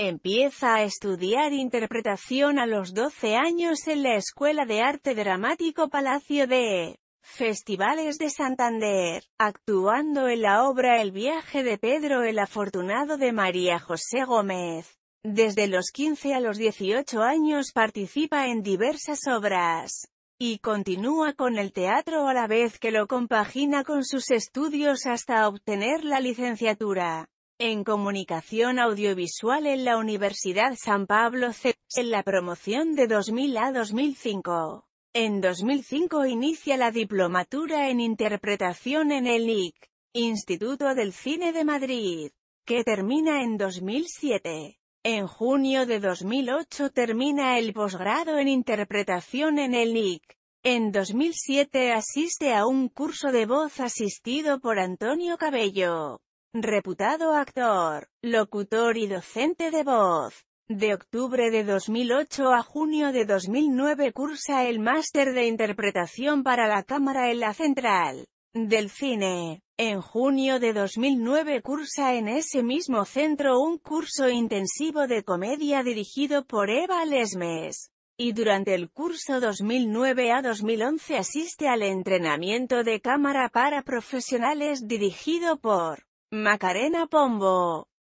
Empieza a estudiar interpretación a los 12 años en la Escuela de Arte Dramático Palacio de Festivales de Santander, actuando en la obra El viaje de Pedro el afortunado de María José Gómez. Desde los 15 a los 18 años participa en diversas obras y continúa con el teatro a la vez que lo compagina con sus estudios hasta obtener la licenciatura en comunicación audiovisual en la Universidad San Pablo C. En la promoción de 2000 a 2005. En 2005 inicia la diplomatura en interpretación en el IC, Instituto del Cine de Madrid, que termina en 2007. En junio de 2008 termina el posgrado en interpretación en el NIC. En 2007 asiste a un curso de voz asistido por Antonio Cabello reputado actor, locutor y docente de voz. De octubre de 2008 a junio de 2009 cursa el máster de interpretación para la cámara en la Central del Cine. En junio de 2009 cursa en ese mismo centro un curso intensivo de comedia dirigido por Eva Lesmes. Y durante el curso 2009 a 2011 asiste al entrenamiento de cámara para profesionales dirigido por Macarena Pombo